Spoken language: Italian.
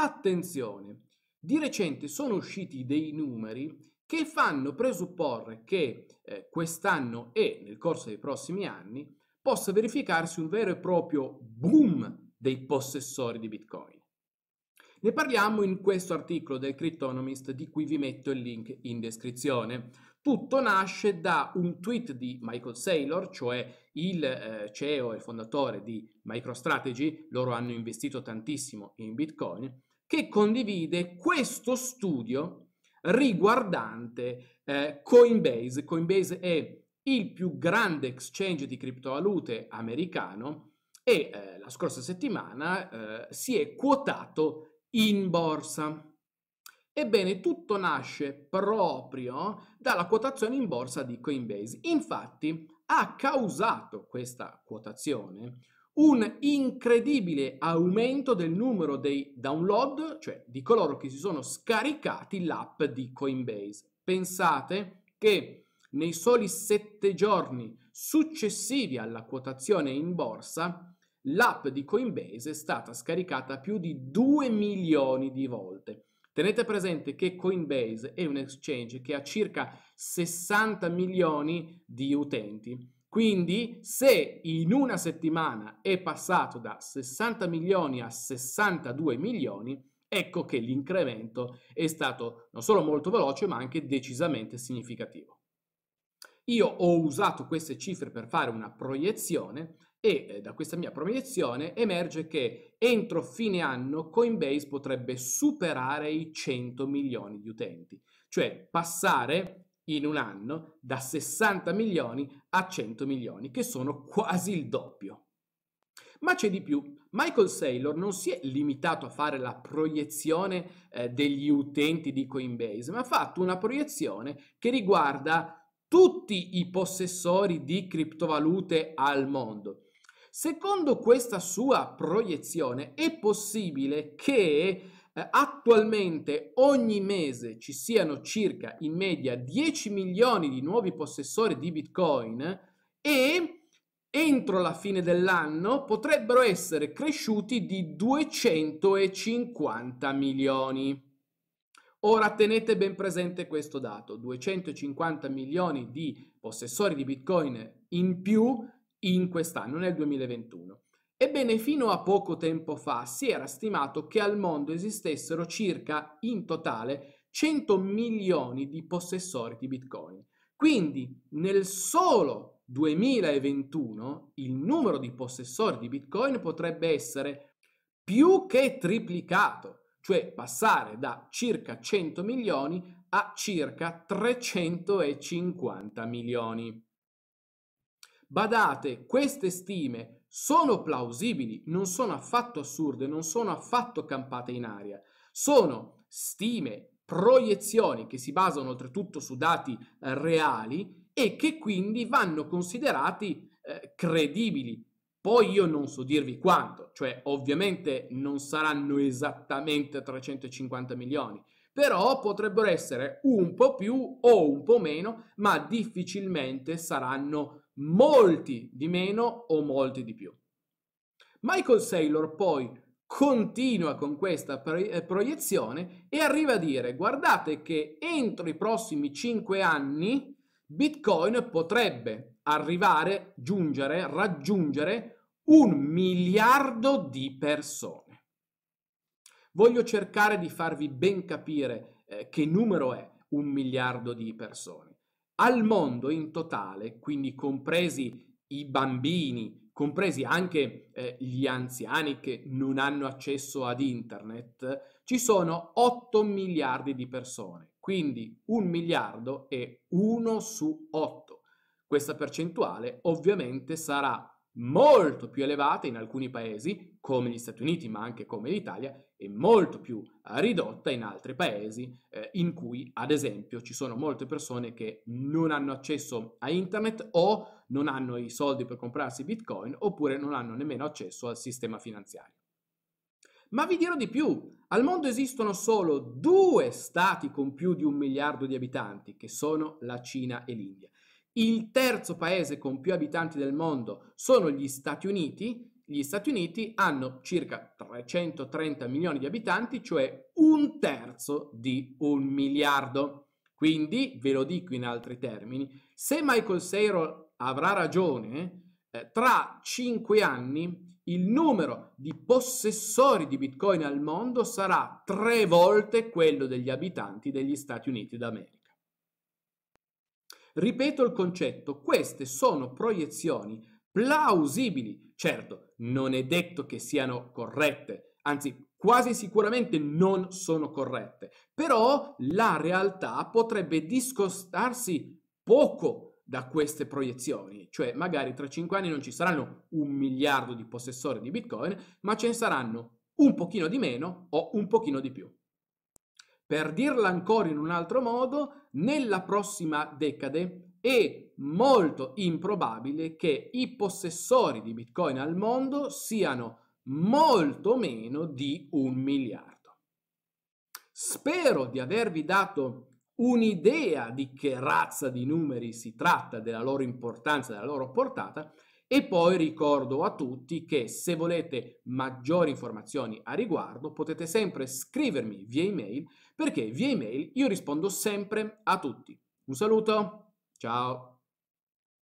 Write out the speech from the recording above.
Attenzione, di recente sono usciti dei numeri che fanno presupporre che eh, quest'anno e nel corso dei prossimi anni possa verificarsi un vero e proprio boom dei possessori di Bitcoin. Ne parliamo in questo articolo del Cryptonomist di cui vi metto il link in descrizione. Tutto nasce da un tweet di Michael Saylor, cioè il eh, CEO e fondatore di MicroStrategy, loro hanno investito tantissimo in Bitcoin, che condivide questo studio riguardante eh, Coinbase. Coinbase è il più grande exchange di criptovalute americano e eh, la scorsa settimana eh, si è quotato in borsa. Ebbene, tutto nasce proprio dalla quotazione in borsa di Coinbase. Infatti, ha causato questa quotazione un incredibile aumento del numero dei download, cioè di coloro che si sono scaricati l'app di Coinbase. Pensate che nei soli sette giorni successivi alla quotazione in borsa, l'app di Coinbase è stata scaricata più di 2 milioni di volte. Tenete presente che Coinbase è un exchange che ha circa 60 milioni di utenti quindi se in una settimana è passato da 60 milioni a 62 milioni, ecco che l'incremento è stato non solo molto veloce ma anche decisamente significativo. Io ho usato queste cifre per fare una proiezione e eh, da questa mia proiezione emerge che entro fine anno Coinbase potrebbe superare i 100 milioni di utenti, cioè passare in un anno da 60 milioni a 100 milioni, che sono quasi il doppio. Ma c'è di più. Michael Saylor non si è limitato a fare la proiezione eh, degli utenti di Coinbase, ma ha fatto una proiezione che riguarda tutti i possessori di criptovalute al mondo. Secondo questa sua proiezione è possibile che eh, attualmente ogni mese ci siano circa in media 10 milioni di nuovi possessori di Bitcoin e entro la fine dell'anno potrebbero essere cresciuti di 250 milioni. Ora tenete ben presente questo dato, 250 milioni di possessori di Bitcoin in più in quest'anno, nel 2021. Ebbene, fino a poco tempo fa si era stimato che al mondo esistessero circa in totale 100 milioni di possessori di Bitcoin. Quindi nel solo 2021 il numero di possessori di Bitcoin potrebbe essere più che triplicato, cioè passare da circa 100 milioni a circa 350 milioni. Badate, queste stime sono plausibili, non sono affatto assurde, non sono affatto campate in aria, sono stime, proiezioni che si basano oltretutto su dati eh, reali e che quindi vanno considerati eh, credibili. Poi io non so dirvi quanto, cioè ovviamente non saranno esattamente 350 milioni, però potrebbero essere un po' più o un po' meno, ma difficilmente saranno molti di meno o molti di più. Michael Saylor poi continua con questa eh, proiezione e arriva a dire guardate che entro i prossimi 5 anni Bitcoin potrebbe arrivare, giungere, raggiungere un miliardo di persone. Voglio cercare di farvi ben capire eh, che numero è un miliardo di persone. Al mondo in totale, quindi compresi i bambini, compresi anche eh, gli anziani che non hanno accesso ad internet, ci sono 8 miliardi di persone, quindi un miliardo è 1 su 8. Questa percentuale ovviamente sarà molto più elevate in alcuni paesi, come gli Stati Uniti ma anche come l'Italia, e molto più eh, ridotta in altri paesi eh, in cui, ad esempio, ci sono molte persone che non hanno accesso a internet o non hanno i soldi per comprarsi bitcoin oppure non hanno nemmeno accesso al sistema finanziario. Ma vi dirò di più, al mondo esistono solo due stati con più di un miliardo di abitanti, che sono la Cina e l'India. Il terzo paese con più abitanti del mondo sono gli Stati Uniti. Gli Stati Uniti hanno circa 330 milioni di abitanti, cioè un terzo di un miliardo. Quindi, ve lo dico in altri termini, se Michael Seiro avrà ragione, eh, tra 5 anni il numero di possessori di Bitcoin al mondo sarà tre volte quello degli abitanti degli Stati Uniti d'America. Ripeto il concetto, queste sono proiezioni plausibili. Certo, non è detto che siano corrette, anzi quasi sicuramente non sono corrette, però la realtà potrebbe discostarsi poco da queste proiezioni, cioè magari tra cinque anni non ci saranno un miliardo di possessori di Bitcoin, ma ce ne saranno un pochino di meno o un pochino di più. Per dirla ancora in un altro modo, nella prossima decade è molto improbabile che i possessori di Bitcoin al mondo siano molto meno di un miliardo. Spero di avervi dato un'idea di che razza di numeri si tratta, della loro importanza, della loro portata e poi ricordo a tutti che se volete maggiori informazioni a riguardo potete sempre scrivermi via email perché via email io rispondo sempre a tutti. Un saluto, ciao!